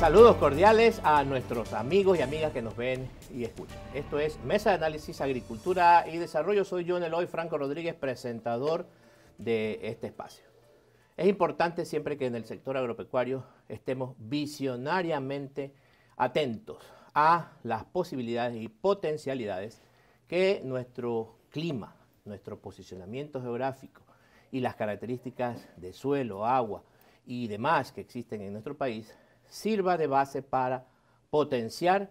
Saludos cordiales a nuestros amigos y amigas que nos ven y escuchan. Esto es Mesa de Análisis Agricultura y Desarrollo. Soy yo, hoy, Franco Rodríguez, presentador de este espacio. Es importante siempre que en el sector agropecuario estemos visionariamente atentos a las posibilidades y potencialidades que nuestro clima, nuestro posicionamiento geográfico y las características de suelo, agua y demás que existen en nuestro país sirva de base para potenciar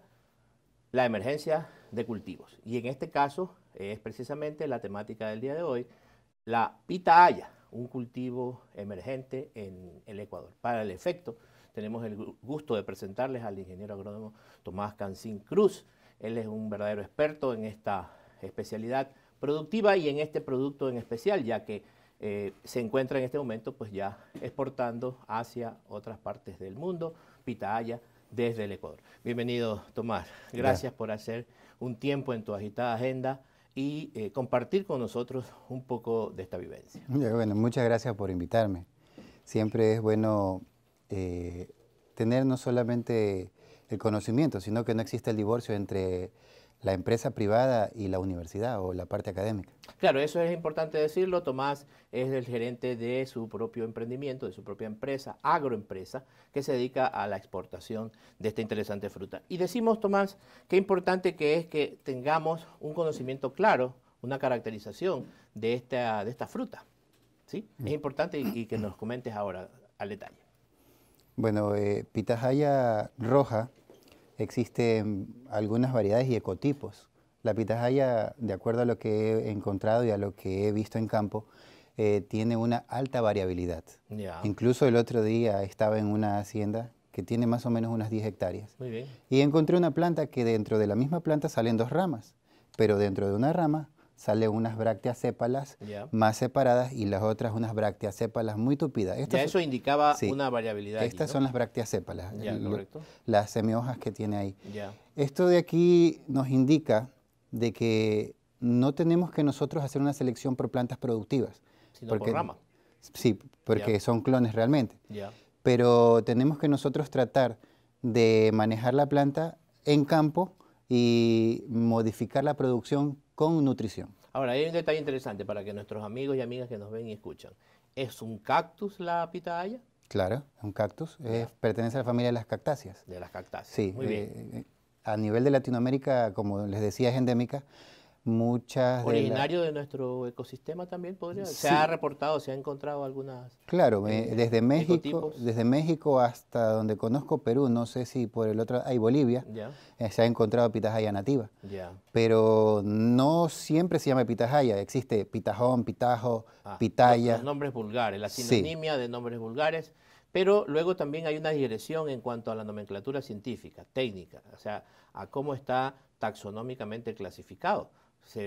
la emergencia de cultivos. Y en este caso es precisamente la temática del día de hoy, la pitahaya, un cultivo emergente en el Ecuador. Para el efecto, tenemos el gusto de presentarles al ingeniero agrónomo Tomás Cancín Cruz. Él es un verdadero experto en esta especialidad productiva y en este producto en especial, ya que eh, se encuentra en este momento pues ya exportando hacia otras partes del mundo Aya desde el Ecuador. Bienvenido, Tomás. Gracias por hacer un tiempo en tu agitada agenda y eh, compartir con nosotros un poco de esta vivencia. Bueno, muchas gracias por invitarme. Siempre es bueno eh, tener no solamente el conocimiento, sino que no existe el divorcio entre la empresa privada y la universidad o la parte académica. Claro, eso es importante decirlo. Tomás es el gerente de su propio emprendimiento, de su propia empresa, agroempresa, que se dedica a la exportación de esta interesante fruta. Y decimos, Tomás, qué importante que es que tengamos un conocimiento claro, una caracterización de esta, de esta fruta. ¿sí? Es mm. importante y, que nos comentes ahora al detalle. Bueno, eh, pitahaya roja existen algunas variedades y ecotipos. La pitahaya, de acuerdo a lo que he encontrado y a lo que he visto en campo, eh, tiene una alta variabilidad. Incluso el otro día estaba en una hacienda que tiene más o menos unas 10 hectáreas. Y encontré una planta que dentro de la misma planta salen dos ramas, pero dentro de una rama sale unas brácteas sépalas más separadas y las otras unas brácteas sépalas muy tupidas. ya eso indicaba una variabilidad. Estas son las brácteas sépalas, las semiojas que tiene ahí. Esto de aquí nos indica de que no tenemos que nosotros hacer una selección por plantas productivas. Sino porque, Sí, porque son clones realmente. Pero tenemos que nosotros tratar de manejar la planta en campo y modificar la producción con nutrición. Ahora, hay un detalle interesante para que nuestros amigos y amigas que nos ven y escuchan. ¿Es un cactus la pitahaya? Claro, es un cactus. pertenece a la familia de las cactáceas. De las cactáceas. Sí, Muy bien. Eh, eh, a nivel de Latinoamérica, como les decía, es endémica muchas... Originario de, nuestro ecosistema también podría. ser. Se ha reportado, se ha encontrado algunas... Claro, eh, desde, México, desde México hasta donde conozco Perú, no sé si por el otro, hay Bolivia, eh, se ha encontrado pitahaya nativa. Pero no siempre se llama pitahaya, existe pitajón, pitajo, ah, pitaya. Los, nombres vulgares, la sinonimia de nombres vulgares. Pero luego también hay una digresión en cuanto a la nomenclatura científica, técnica, o sea, a cómo está taxonómicamente clasificado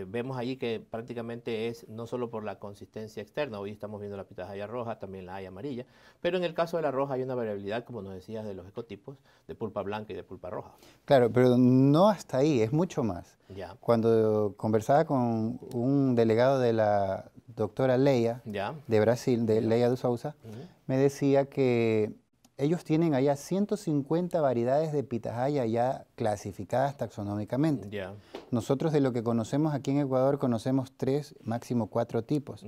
vemos allí que prácticamente es no solo por la consistencia externa, hoy estamos viendo la pitahaya roja, también la hay amarilla, pero en el caso de la roja hay una variabilidad, como nos decías, de los ecotipos, de pulpa blanca y de pulpa roja. Claro, pero no hasta ahí, es mucho más. Ya. Cuando conversaba con un delegado de la doctora Leia ya. de Brasil, de Leia de Sousa, me decía que ellos tienen allá 150 variedades de pitahaya ya clasificadas taxonómicamente. Nosotros de lo que conocemos aquí en Ecuador conocemos tres, máximo cuatro tipos.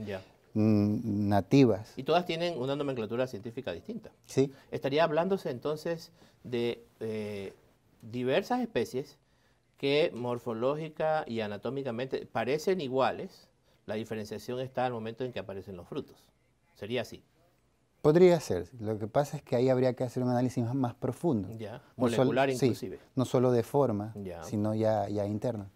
Mm, nativas. Y todas tienen una nomenclatura científica distinta. Sí. Estaría hablándose entonces de eh, diversas especies que morfológica y anatómicamente parecen iguales. La diferenciación está al momento en que aparecen los frutos. Sería así. Podría ser. Lo que pasa es que ahí habría que hacer un análisis más, profundo. molecular no inclusive. no solo de forma, sino ya, ya interno,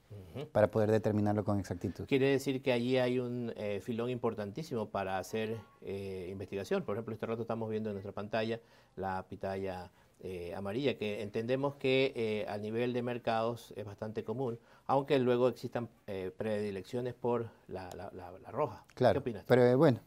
para poder determinarlo con exactitud. Quiere decir que allí hay un eh, filón importantísimo para hacer eh, investigación. Por ejemplo, este rato estamos viendo en nuestra pantalla la pitaya eh, amarilla, que entendemos que a nivel de mercados es bastante común, aunque luego existan predilecciones por la, roja. Claro, ¿Qué opinas? Pero bueno,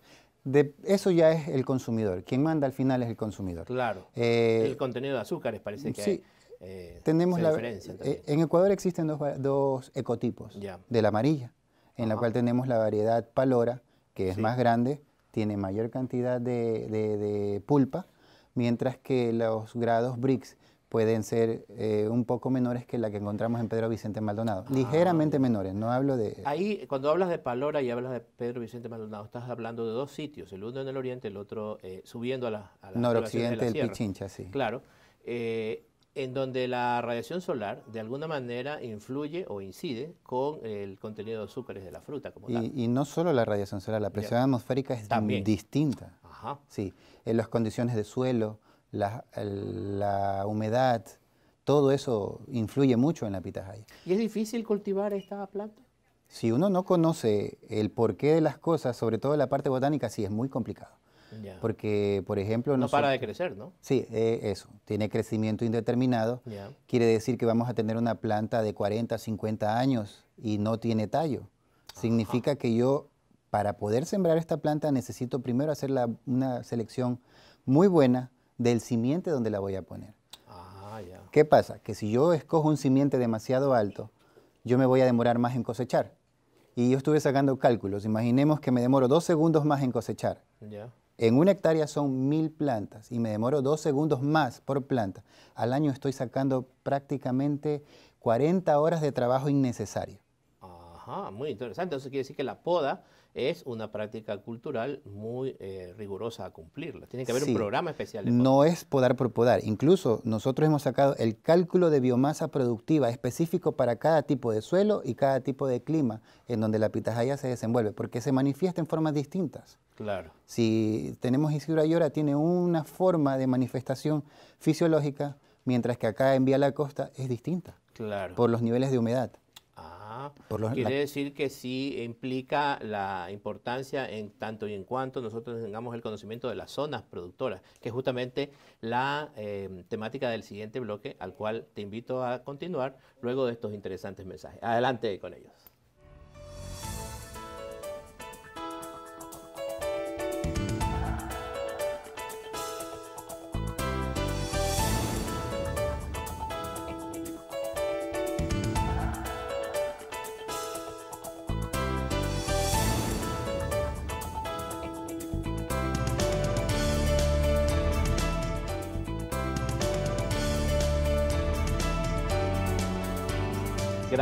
eso ya es el consumidor. Quien manda al final es el consumidor. Claro. Eh, el contenido de azúcares parece que hay, eh, tenemos la diferencia. Eh, en Ecuador existen dos, ecotipos de la amarilla, en la cual tenemos la variedad palora, que es más grande, tiene mayor cantidad de, de, pulpa, mientras que los grados BRICS, pueden ser eh, un poco menores que la que encontramos en Pedro Vicente Maldonado. Ah. Ligeramente menores, no hablo de... Ahí, cuando hablas de Palora y hablas de Pedro Vicente Maldonado, estás hablando de dos sitios, el uno en el oriente, el otro eh, subiendo a la... Noroccidente del Pichincha, sí. Claro, eh, en donde la radiación solar de alguna manera influye o incide con el contenido de azúcares de la fruta. Como y, y no solo la radiación solar, la presión atmosférica es También. distinta. Ajá. Sí, en las condiciones de suelo la, la humedad, todo eso influye mucho en la pitahaya. ¿Y es difícil cultivar esta planta? Si uno no conoce el porqué de las cosas, sobre todo la parte botánica, sí es muy complicado. Porque, por ejemplo... No, para de crecer, ¿no? Sí, eh, eso. Tiene crecimiento indeterminado. Quiere decir que vamos a tener una planta de 40, 50 años y no tiene tallo. Significa que yo, para poder sembrar esta planta, necesito primero hacer una selección muy buena, del simiente donde la voy a poner. Ah, ¿Qué pasa? Que si yo escojo un simiente demasiado alto, yo me voy a demorar más en cosechar. Y yo estuve sacando cálculos. Imaginemos que me demoro dos segundos más en cosechar. En una hectárea son mil plantas y me demoro dos segundos más por planta. Al año estoy sacando prácticamente 40 horas de trabajo innecesario. Ajá, muy interesante. Eso quiere decir que la poda es una práctica cultural muy eh, rigurosa a cumplirla. Tiene que haber un programa especial. no es podar por podar. Incluso nosotros hemos sacado el cálculo de biomasa productiva específico para cada tipo de suelo y cada tipo de clima en donde la pitahaya se desenvuelve, porque se manifiesta en formas distintas. Claro. Si tenemos Isidro Ayora, tiene una forma de manifestación fisiológica, mientras que acá en Vía la Costa es distinta. Claro. Por los niveles de humedad. Quiere decir que sí implica la importancia en tanto y en cuanto nosotros tengamos el conocimiento de las zonas productoras, que es justamente la em, temática del siguiente bloque, al cual te invito a continuar luego de estos interesantes mensajes. Adelante con ellos.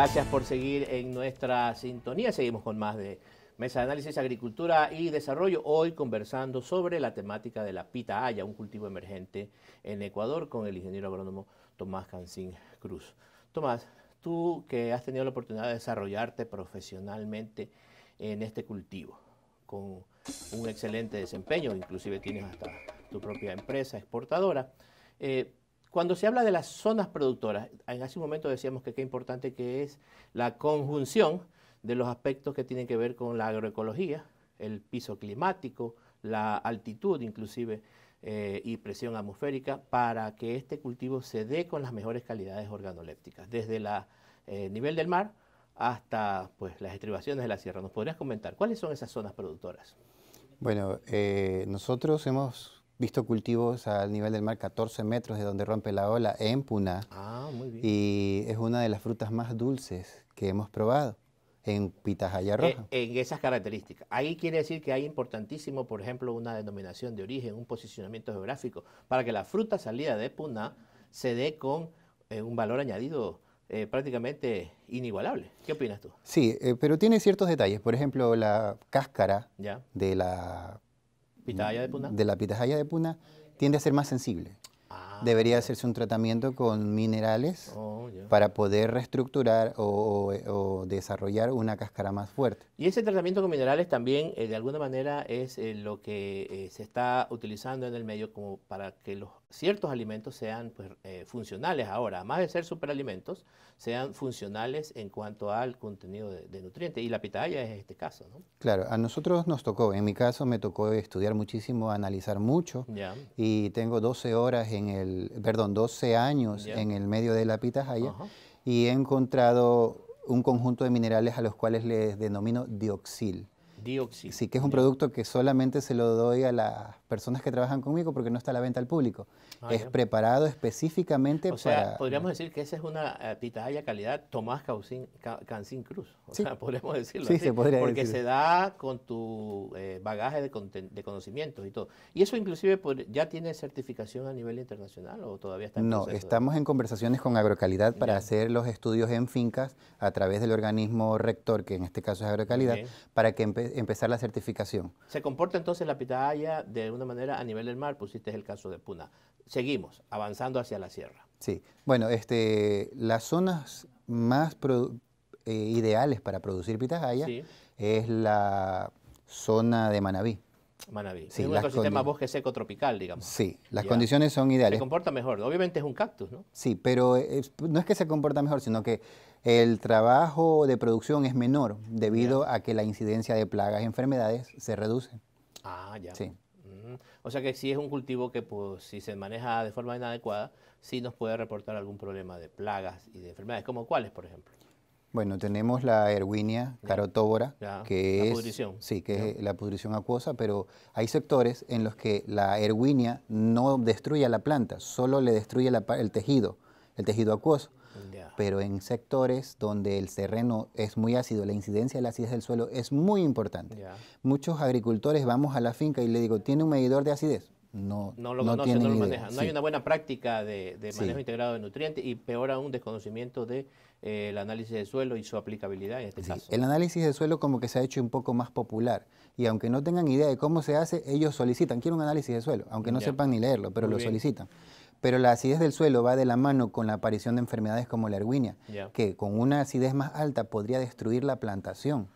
Gracias por seguir en nuestra sintonía. Seguimos con más de Mesa de Análisis, Agricultura y Desarrollo. Hoy conversando sobre la temática de la pita haya, un cultivo emergente en Ecuador, con el ingeniero agrónomo Tomás Cancín Cruz. Tomás, tú que has tenido la oportunidad de desarrollarte profesionalmente en este cultivo, con un excelente desempeño, inclusive tienes hasta tu propia empresa exportadora. Eh, cuando se habla de las zonas productoras, en hace un momento decíamos que qué importante que es la conjunción de los aspectos que tienen que ver con la agroecología, el piso climático, la altitud inclusive eh, y presión atmosférica para que este cultivo se dé con las mejores calidades organolépticas, desde el eh, nivel del mar hasta pues, las estribaciones de la sierra. ¿Nos podrías comentar cuáles son esas zonas productoras? Bueno, eh, nosotros hemos visto cultivos al nivel del mar 14 metros de donde rompe la ola en Puna. Ah, muy bien. Y es una de las frutas más dulces que hemos probado en Pitajaya eh, roja. En, esas características. Ahí quiere decir que hay importantísimo, por ejemplo, una denominación de origen, un posicionamiento geográfico, para que la fruta salida de Puna se dé con eh, un valor añadido eh, prácticamente inigualable. ¿Qué opinas tú? Sí, pero tiene ciertos detalles. Por ejemplo, la cáscara de la de la pitahaya de Puna tiende a ser más sensible. Ah. Debería hacerse un tratamiento con minerales. Oh para poder reestructurar o, desarrollar una cáscara más fuerte. Y ese tratamiento con minerales también, eh, de alguna manera, es eh, lo que eh, se está utilizando en el medio como para que los ciertos alimentos sean pues, funcionales ahora, además de ser superalimentos, sean funcionales en cuanto al contenido de, nutrientes. Y la pitahaya es este caso, ¿no? Claro, a nosotros nos tocó, en mi caso me tocó estudiar muchísimo, analizar mucho, Ya. y tengo 12 horas en el, perdón, 12 años en el medio de la pitaya y he encontrado un conjunto de minerales a los cuales les denomino dioxil. Dioxil. Sí, que es un producto que solamente se lo doy a la personas que trabajan conmigo porque no está a la venta al público. Ah, es preparado específicamente para... o sea, podríamos decir que esa es una eh, pitaya calidad Tomás Cancín Cruz. O sea, podríamos decirlo sí, se podría Porque se da con tu eh, bagaje de, conocimientos y todo. ¿Y eso inclusive por, ya tiene certificación a nivel internacional o todavía está en No, estamos en conversaciones con Agrocalidad para hacer los estudios en fincas a través del organismo rector, que en este caso es Agrocalidad, para que empezar la certificación. ¿Se comporta entonces la pitaya de una manera a nivel del mar, pusiste el caso de Puna. Seguimos avanzando hacia la sierra. Sí, bueno, este, las zonas más eh, ideales para producir pitahaya es la zona de Manabí. Manabí. es un ecosistema bosque seco tropical, digamos. Sí, las condiciones son ideales. Se comporta mejor. Obviamente es un cactus, ¿no? Sí, pero eh, no es que se comporta mejor, sino que el trabajo de producción es menor debido a que la incidencia de plagas y enfermedades se reduce. Ah, ya. Sí. O sea que sí es un cultivo que pues, si se maneja de forma inadecuada, sí nos puede reportar algún problema de plagas y de enfermedades, como cuáles, por ejemplo. Bueno, tenemos la erwinia carotóbora, que la es sí, que es la pudrición acuosa, pero hay sectores en los que la erwinia no destruye a la planta, solo le destruye el tejido, el tejido acuoso. Pero en sectores donde el terreno es muy ácido, la incidencia de la acidez del suelo es muy importante. Muchos agricultores vamos a la finca y le digo, ¿tiene un medidor de acidez? No, no lo no lo maneja. No hay una buena práctica de, manejo integrado de nutrientes y peor aún desconocimiento de eh, el análisis de suelo y su aplicabilidad en este caso. El análisis de suelo como que se ha hecho un poco más popular y aunque no tengan idea de cómo se hace, ellos solicitan, quieren un análisis de suelo, aunque no sepan ni leerlo, pero lo solicitan. Pero la acidez del suelo va de la mano con la aparición de enfermedades como la erguinia, que con una acidez más alta podría destruir la plantación.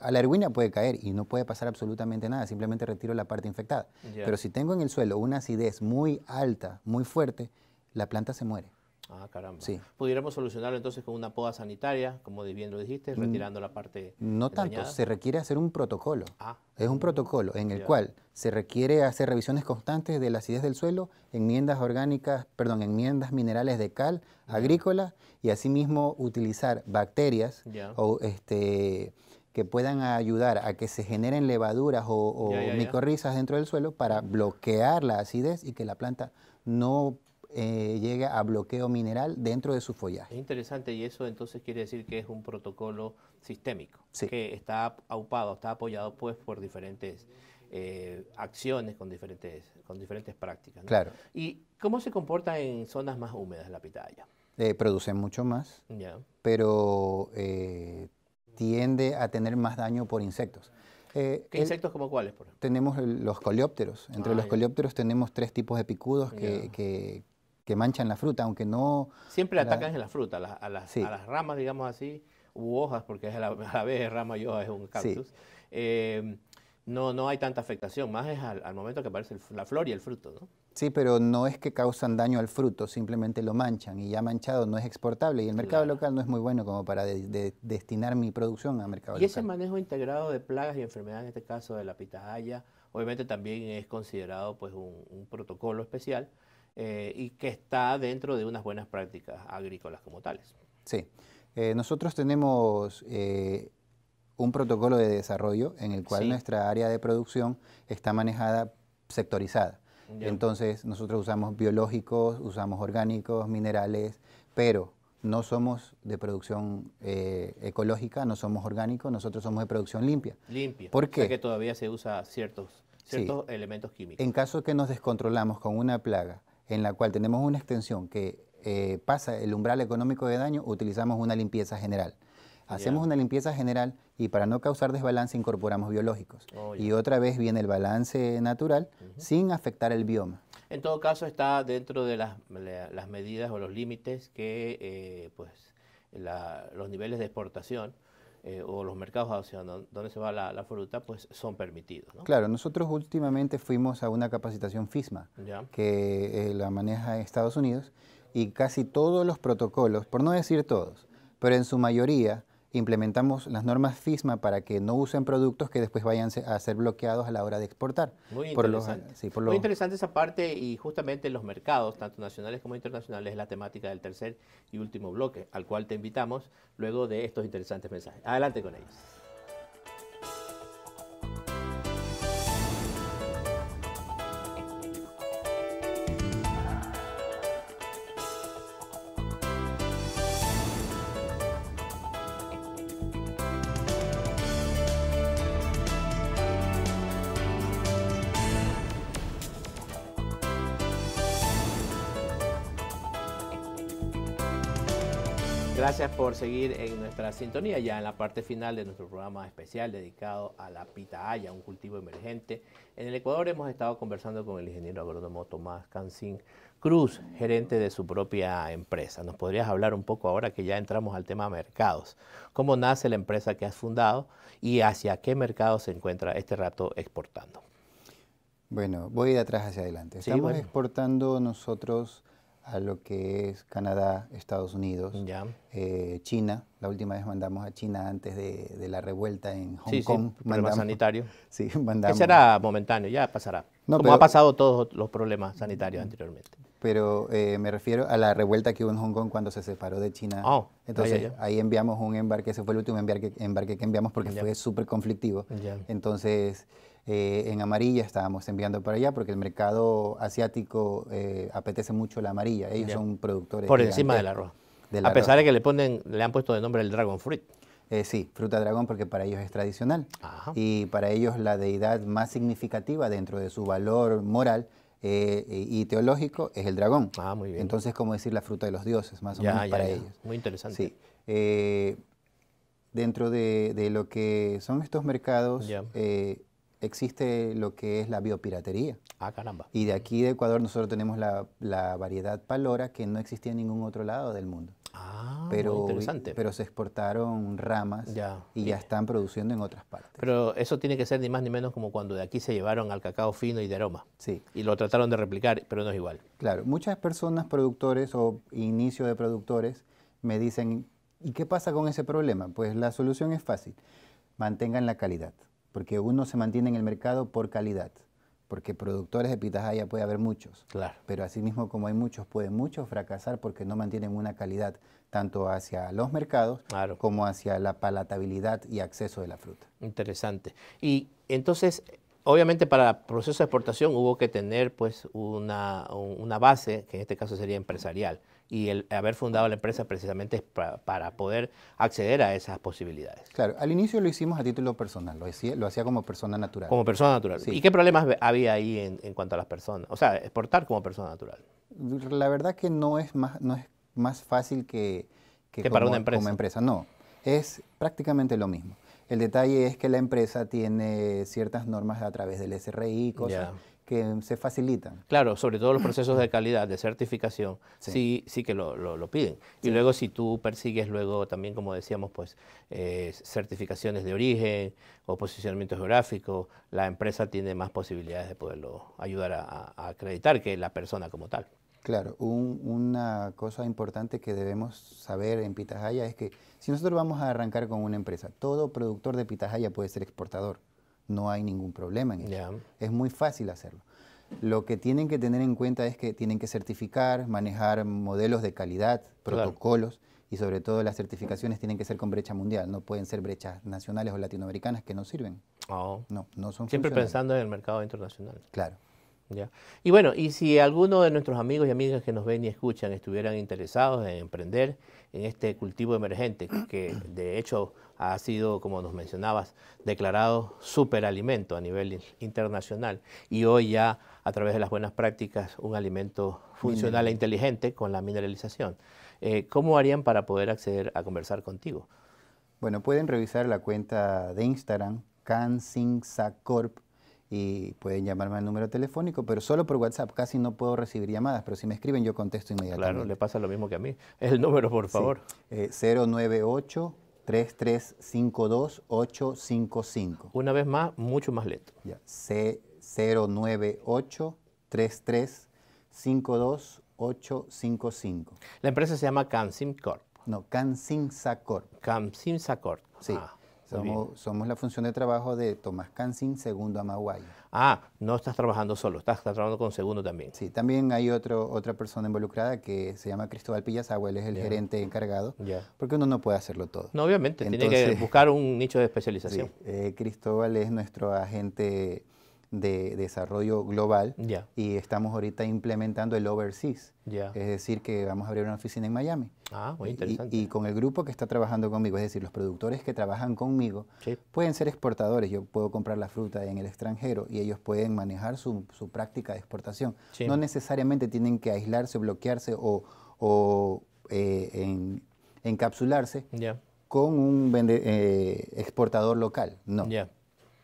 A, la erguinia puede caer y no puede pasar absolutamente nada, simplemente retiro la parte infectada. Pero si tengo en el suelo una acidez muy alta, muy fuerte, la planta se muere. Ah, caramba. Sí. ¿Pudiéramos solucionarlo entonces con una poda sanitaria, como bien lo dijiste, mm, retirando la parte. No tanto, se requiere hacer un protocolo. Ah. Es un protocolo en el cual se requiere hacer revisiones constantes de la acidez del suelo, enmiendas orgánicas, perdón, enmiendas minerales de cal agrícola y asimismo utilizar bacterias o este que puedan ayudar a que se generen levaduras o, o micorrizas dentro del suelo para bloquear la acidez y que la planta no eh, llega a bloqueo mineral dentro de su follaje. Es interesante y eso entonces quiere decir que es un protocolo sistémico, que está aupado, está apoyado pues por diferentes eh, acciones con diferentes, con diferentes prácticas. Claro. ¿Y cómo se comporta en zonas más húmedas la pitaya? Eh, producen mucho más, pero eh, tiende a tener más daño por insectos. ¿Qué insectos como cuáles? Tenemos los coleópteros. Entre ah, los coleópteros tenemos tres tipos de picudos que, que manchan la fruta, aunque no... Siempre atacan en la fruta, a las, ramas, digamos así, u hojas, porque es a la vez rama y hoja es un cactus. Em, no, no hay tanta afectación, más es al, momento que aparece la flor y el fruto, ¿no? Sí, pero no es que causan daño al fruto, simplemente lo manchan y ya manchado no es exportable y el mercado local no es muy bueno como para destinar mi producción al mercado local. Y ese manejo integrado de plagas y enfermedades, en este caso de la pitahaya, obviamente también es considerado pues un protocolo especial eh, y que está dentro de unas buenas prácticas agrícolas como tales. Sí, eh, nosotros tenemos eh, un protocolo de desarrollo en el cual nuestra área de producción está manejada sectorizada. Entonces nosotros usamos biológicos, usamos orgánicos, minerales, pero no somos de producción ecológica, no somos orgánicos, nosotros somos de producción limpia. Limpia. ¿Por qué? Porque todavía se usa ciertos, elementos químicos. En caso que nos descontrolamos con una plaga, en la cual tenemos una extensión que eh, pasa el umbral económico de daño, utilizamos una limpieza general. Hacemos una limpieza general y para no causar desbalance incorporamos biológicos. Oh, y otra vez viene el balance natural sin afectar el bioma. En todo caso está dentro de las, medidas o los límites que eh, pues, los niveles de exportación eh, o los mercados donde, se va la, fruta, pues son permitidos. Claro, nosotros últimamente fuimos a una capacitación FISMA, que eh, la maneja Estados Unidos, y casi todos los protocolos, por no decir todos, pero en su mayoría, implementamos las normas FISMA para que no usen productos que después vayan a ser bloqueados a la hora de exportar. Muy interesante. Muy interesante esa parte y justamente los mercados, tanto nacionales como internacionales, es la temática del tercer y último bloque, al cual te invitamos luego de estos interesantes mensajes. Adelante con ellos. Gracias por seguir en nuestra sintonía, ya en la parte final de nuestro programa especial dedicado a la pitahaya, un cultivo emergente. En el Ecuador hemos estado conversando con el ingeniero agrónomo Tomás Cancín Cruz, gerente de su propia empresa. ¿Nos podrías hablar un poco ahora que ya entramos al tema mercados? ¿Cómo nace la empresa que has fundado y hacia qué mercado se encuentra este rato exportando? Bueno, voy de atrás hacia adelante. Estamos exportando nosotros a lo que es Canadá, Estados Unidos, eh, China. La última vez mandamos a China antes de, la revuelta en Hong Kong. Sí, mandamos, sanitario. Sí, mandamos. Ese será momentáneo, ya pasará. como ha pasado todos los problemas sanitarios anteriormente. Pero eh, me refiero a la revuelta que hubo en Hong Kong cuando se separó de China. Oh, Entonces ahí enviamos un embarque, ese fue el último embarque, embarque que enviamos porque fue súper conflictivo. Ya, Entonces eh, en amarilla estábamos enviando para allá porque el mercado asiático eh, apetece mucho la amarilla. Ellos son productores. de... Por encima del arroz. a pesar de que le, ponen, le han puesto de nombre el dragon fruit. Eh, sí, fruta dragón porque para ellos es tradicional. Y para ellos la deidad más significativa dentro de su valor moral y teológico es el dragón. Ah, muy bien. Entonces, como decir la fruta de los dioses, más o menos para ellos. Muy interesante. dentro de, lo que son estos mercados, eh, existe lo que es la biopiratería. Ah, caramba. Y de aquí de Ecuador nosotros tenemos la, variedad palora que no existía en ningún otro lado del mundo. Ah, pero, interesante. Pero se exportaron ramas y ya están produciendo en otras partes. Pero eso tiene que ser ni más ni menos como cuando de aquí se llevaron al cacao fino y de aroma. Sí. Y lo trataron de replicar, pero no es igual. Claro, muchas personas, productores o inicio de productores, me dicen, ¿y qué pasa con ese problema? Pues la solución es fácil, mantengan la calidad porque uno se mantiene en el mercado por calidad, porque productores de pitahaya puede haber muchos, claro. pero asimismo como hay muchos, pueden muchos fracasar porque no mantienen una calidad tanto hacia los mercados como hacia la palatabilidad y acceso de la fruta. Interesante. Y entonces, obviamente para el proceso de exportación hubo que tener pues una, una base, que en este caso sería empresarial y el haber fundado la empresa precisamente es para, poder acceder a esas posibilidades. Claro, al inicio lo hicimos a título personal, lo hacía, como persona natural. Como persona natural. Sí. ¿Y qué problemas había ahí en, cuanto a las personas? O sea, exportar como persona natural. La verdad que no es más, no es más fácil que, que, para una empresa. Como empresa. No, es prácticamente lo mismo. El detalle es que la empresa tiene ciertas normas a través del SRI, cosas que se facilitan. Claro, sobre todo los procesos de calidad, de certificación, sí, sí, que lo, piden. Y luego si tú persigues luego también, como decíamos, pues eh, certificaciones de origen o posicionamiento geográfico, la empresa tiene más posibilidades de poderlo ayudar a, acreditar que la persona como tal. Claro, una cosa importante que debemos saber en Pitahaya es que si nosotros vamos a arrancar con una empresa, todo productor de Pitahaya puede ser exportador no hay ningún problema en eso. Es muy fácil hacerlo. Lo que tienen que tener en cuenta es que tienen que certificar, manejar modelos de calidad, protocolos y sobre todo las certificaciones tienen que ser con brecha mundial, no pueden ser brechas nacionales o latinoamericanas que no sirven. Oh. No, no son Siempre pensando en el mercado internacional. Claro. Y bueno, y si alguno de nuestros amigos y amigas que nos ven y escuchan estuvieran interesados en emprender en este cultivo emergente, que de hecho ha sido, como nos mencionabas, declarado superalimento a nivel internacional y hoy ya a través de las buenas prácticas un alimento funcional e inteligente con la mineralización. Eh, ¿Cómo harían para poder acceder a conversar contigo? Bueno, pueden revisar la cuenta de Instagram, CanSingsacorp, y pueden llamarme al número telefónico, pero solo por WhatsApp, casi no puedo recibir llamadas, pero si me escriben yo contesto inmediatamente. Claro, le pasa lo mismo que a mí. El número, por favor. 098 3352 855. Una vez más, mucho más lento. Ya. C 098 3352 855. La empresa se llama CanSim Corp. No, CanSimsa Corp. CanSimsa Corp. Sí. Ah. Somos, la función de trabajo de Tomás Cancin, segundo Amaguayo. Ah, no estás trabajando solo, estás, trabajando con segundo también. Sí, también hay otra persona involucrada que se llama Cristóbal Pillasagua, él es el gerente encargado, porque uno no puede hacerlo todo. No, obviamente, tiene que buscar un nicho de especialización. Eh, Cristóbal es nuestro agente de desarrollo global y estamos ahorita implementando el overseas. Es decir, que vamos a abrir una oficina en Miami. Ah, y, con el grupo que está trabajando conmigo, es decir, los productores que trabajan conmigo, pueden ser exportadores. Yo puedo comprar la fruta en el extranjero y ellos pueden manejar su, práctica de exportación. No necesariamente tienen que aislarse, bloquearse o, eh, encapsularse con un eh, exportador local. No.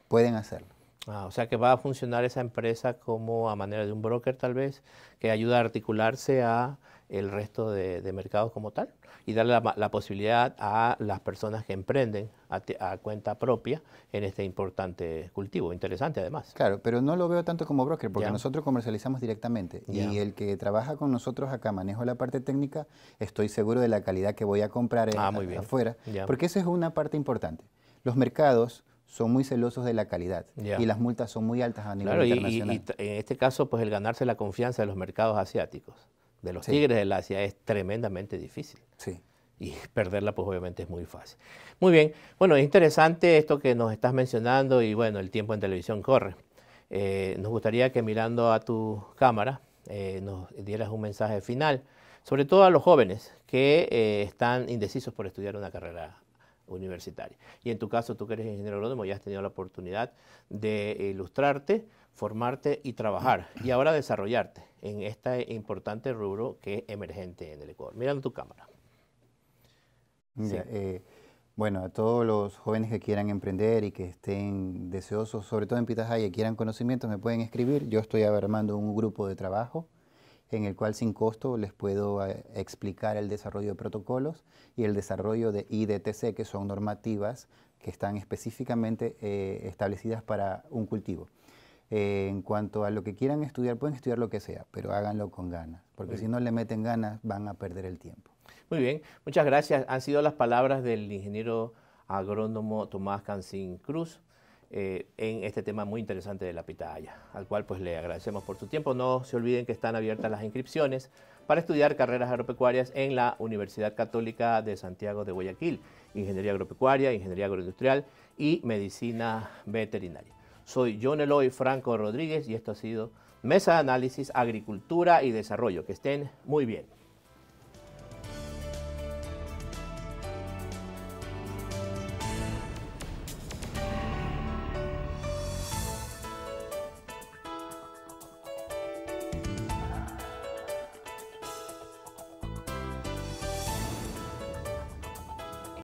Pueden hacerlo. Ah, o sea que va a funcionar esa empresa como a manera de un broker tal vez, que ayuda a articularse a el resto de, mercados como tal y darle la, posibilidad a las personas que emprenden a, cuenta propia en este importante cultivo, interesante además. Claro, pero no lo veo tanto como broker porque nosotros comercializamos directamente y el que trabaja con nosotros acá, manejo la parte técnica, estoy seguro de la calidad que voy a comprar eh, ah, afuera, porque esa es una parte importante. Los mercados son muy celosos de la calidad y las multas son muy altas a nivel internacional. Y, en este caso, pues el ganarse la confianza de los mercados asiáticos, de los tigres del Asia, es tremendamente difícil. Sí. Y perderla, pues obviamente es muy fácil. Muy bien, bueno, es interesante esto que nos estás mencionando y bueno, el tiempo en televisión corre. Eh, nos gustaría que mirando a tu cámara eh, nos dieras un mensaje final, sobre todo a los jóvenes que eh, están indecisos por estudiar una carrera universitaria. Y en tu caso, tú que eres ingeniero agrónomo, ya has tenido la oportunidad de ilustrarte, formarte y trabajar, y ahora desarrollarte en este importante rubro que es emergente en el Ecuador. Mirando tu cámara. Eh, bueno, a todos los jóvenes que quieran emprender y que estén deseosos, sobre todo en Pitahaya, quieran conocimientos, me pueden escribir. Yo estoy armando un grupo de trabajo en el cual sin costo les puedo eh, explicar el desarrollo de protocolos y el desarrollo de IDTC, que son normativas que están específicamente eh, establecidas para un cultivo. Eh, en cuanto a lo que quieran estudiar, pueden estudiar lo que sea, pero háganlo con ganas, porque si no le meten ganas van a perder el tiempo. Muy bien, muchas gracias. Han sido las palabras del ingeniero agrónomo Tomás Cancín Cruz. Eh, en este tema muy interesante de la pitaya, al cual pues le agradecemos por su tiempo. No se olviden que están abiertas las inscripciones para estudiar carreras agropecuarias en la Universidad Católica de Santiago de Guayaquil, Ingeniería Agropecuaria, Ingeniería Agroindustrial y Medicina Veterinaria. Soy John Eloy Franco Rodríguez y esto ha sido Mesa de Análisis Agricultura y Desarrollo. Que estén muy bien.